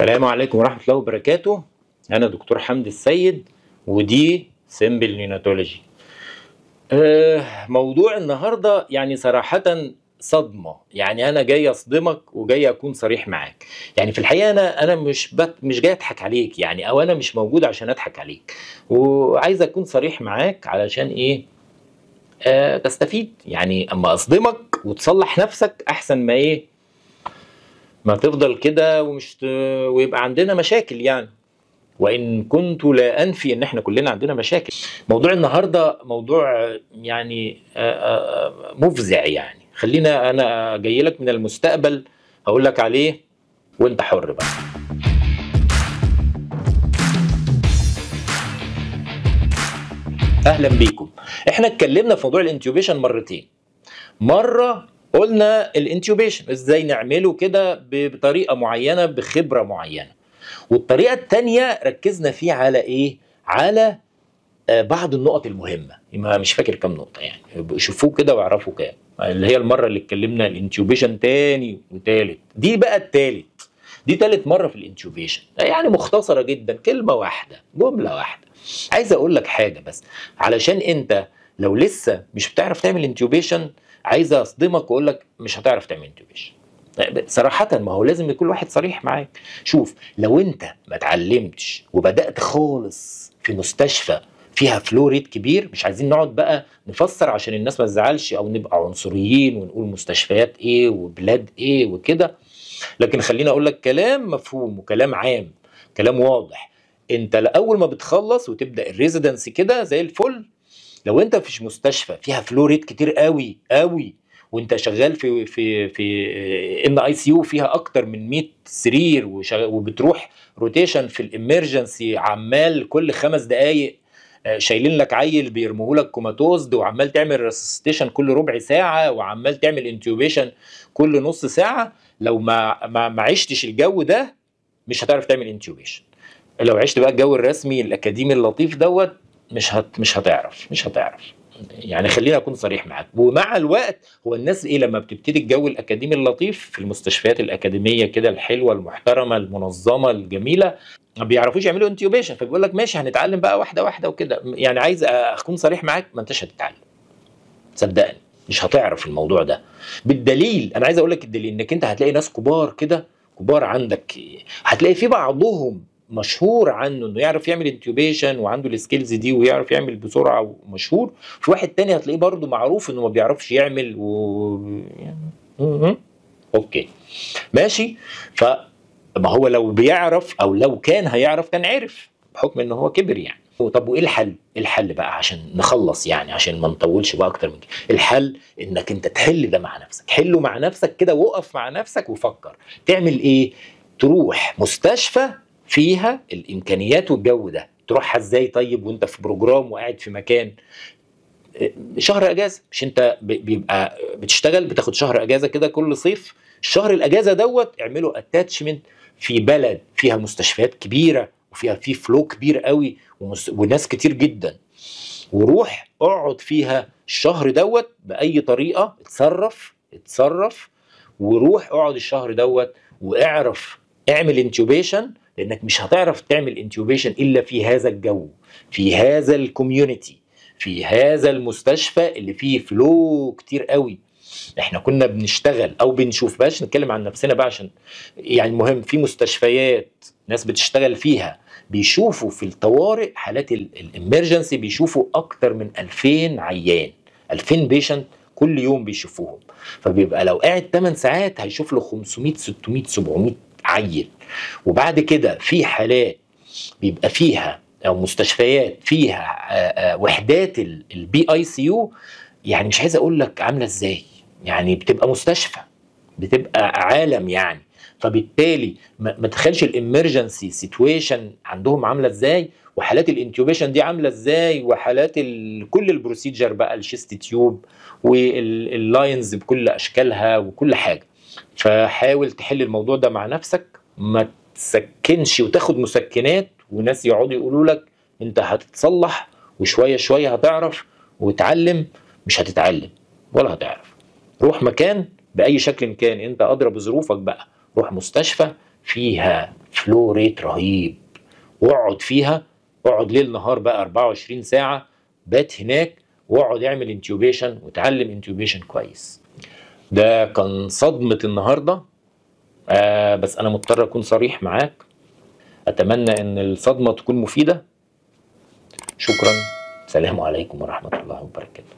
السلام عليكم ورحمة الله وبركاته أنا دكتور حمد السيد ودي سيمبل نيوناتولوجي آه موضوع النهاردة يعني صراحة صدمة يعني أنا جاي أصدمك وجاي أكون صريح معاك يعني في الحقيقة أنا أنا مش بت مش جاي أضحك عليك يعني أو أنا مش موجود عشان أضحك عليك وعايز أكون صريح معاك علشان إيه آه تستفيد يعني أما أصدمك وتصلح نفسك أحسن ما إيه ما تفضل كده ومش ت... ويبقى عندنا مشاكل يعني وان كنت لا انفي ان احنا كلنا عندنا مشاكل موضوع النهارده موضوع يعني آه، آه، آه، مفزع يعني خلينا انا جاي لك من المستقبل هقول لك عليه وانت حر بقى اهلا بيكم احنا اتكلمنا في موضوع الانتيوبيشن مرتين مره قلنا الانتيوبيشن ازاي نعمله كده بطريقه معينه بخبره معينه والطريقه الثانيه ركزنا فيه على ايه على آه، بعض النقط المهمه ما مش فاكر كام نقطه يعني شوفوه كده واعرفوا كام اللي هي المره اللي اتكلمنا الانتيوبيشن تاني وتالت دي بقى التالت دي تالت مره في الانتيوبيشن يعني مختصره جدا كلمه واحده جمله واحده عايز اقول لك حاجه بس علشان انت لو لسه مش بتعرف تعمل انتوبيشن عايز اصدمك واقول لك مش هتعرف تعمل انتوبيشن صراحة ما هو لازم يكون واحد صريح معاك شوف لو انت ما اتعلمتش وبدأت خالص في مستشفى فيها فلو ريت كبير مش عايزين نقعد بقى نفسر عشان الناس ما تزعلش او نبقى عنصريين ونقول مستشفيات ايه وبلاد ايه وكده لكن خليني اقول لك كلام مفهوم وكلام عام كلام واضح انت اول ما بتخلص وتبدا الريزيدنس كده زي الفل لو انت في مستشفى فيها فلو ريت كتير قوي قوي وانت شغال في في في ان اي سي يو فيها اكتر من 100 سرير وبتروح روتيشن في الامرجنسي عمال كل خمس دقائق آه، شايلين لك عيل بيرموه لك كوماتوزد وعمال تعمل ريسستيشن كل ربع ساعه وعمال تعمل انتيوبيشن كل نص ساعه لو ما ما, ما عشتش الجو ده مش هتعرف تعمل انتيوبيشن لو عشت بقى الجو الرسمي الاكاديمي اللطيف دوت مش هت مش هتعرف مش هتعرف يعني خليني اكون صريح معاك ومع الوقت هو الناس ايه لما بتبتدي الجو الاكاديمي اللطيف في المستشفيات الاكاديميه كده الحلوه المحترمه المنظمه الجميله ما بيعرفوش يعملوا انتيوبيشن فبيقول لك ماشي هنتعلم بقى واحده واحده وكده يعني عايز اكون صريح معاك ما انتش هتتعلم صدقني مش هتعرف الموضوع ده بالدليل انا عايز اقول لك الدليل انك انت هتلاقي ناس كبار كده كبار عندك هتلاقي في بعضهم مشهور عنه انه يعرف يعمل انتيوبيشن وعنده السكيلز دي ويعرف يعمل بسرعه ومشهور في واحد تاني هتلاقيه برضه معروف انه ما بيعرفش يعمل و يعني اوكي ماشي ف ما هو لو بيعرف او لو كان هيعرف كان عرف بحكم ان هو كبر يعني طب وايه الحل؟ إيه الحل بقى عشان نخلص يعني عشان ما نطولش بقى اكتر من كده، الحل انك انت تحل ده مع نفسك، حله مع نفسك كده وقف مع نفسك وفكر، تعمل ايه؟ تروح مستشفى فيها الامكانيات والجو ده تروحها ازاي طيب وانت في بروجرام وقاعد في مكان آه، شهر اجازه مش انت بيبقى بتشتغل بتاخد شهر اجازه كده كل صيف الشهر الاجازه دوت اعملوا اتاتشمنت في بلد فيها مستشفيات كبيره وفيها في فلو كبير قوي وناس كتير جدا وروح اقعد فيها الشهر دوت باي طريقه اتصرف اتصرف وروح اقعد الشهر دوت واعرف اعمل انتوبيشن لانك مش هتعرف تعمل انتوبيشن الا في هذا الجو في هذا الكوميونتي في هذا المستشفى اللي فيه فلو كتير قوي احنا كنا بنشتغل او بنشوف بلاش نتكلم عن نفسنا بقى عشان يعني المهم في مستشفيات ناس بتشتغل فيها بيشوفوا في الطوارئ حالات الامرجنسي بيشوفوا اكتر من 2000 عيان 2000 بيشنت كل يوم بيشوفوهم فبيبقى لو قاعد 8 ساعات هيشوف له 500 600 700 عيل وبعد كده في حالات بيبقى فيها او مستشفيات فيها وحدات البي اي سي يو يعني مش عايز اقول لك عامله ازاي يعني بتبقى مستشفى بتبقى عالم يعني فبالتالي ما تخيلش الامرجنسي سيتويشن عندهم عامله ازاي وحالات الانتيوبيشن دي عامله ازاي وحالات كل البروسيجر بقى الشيست تيوب واللاينز بكل اشكالها وكل حاجه فحاول تحل الموضوع ده مع نفسك ما تسكنش وتاخد مسكنات وناس يقعدوا يقولوا لك انت هتتصلح وشويه شويه هتعرف وتعلم مش هتتعلم ولا هتعرف روح مكان باي شكل كان انت ادرى بظروفك بقى روح مستشفى فيها فلو ريت رهيب واقعد فيها اقعد ليل نهار بقى 24 ساعه بات هناك واقعد اعمل انتيوبيشن وتعلم انتيوبيشن كويس ده كان صدمة النهاردة آه بس أنا مضطر أكون صريح معاك أتمنى إن الصدمة تكون مفيدة شكرا السلام عليكم ورحمة الله وبركاته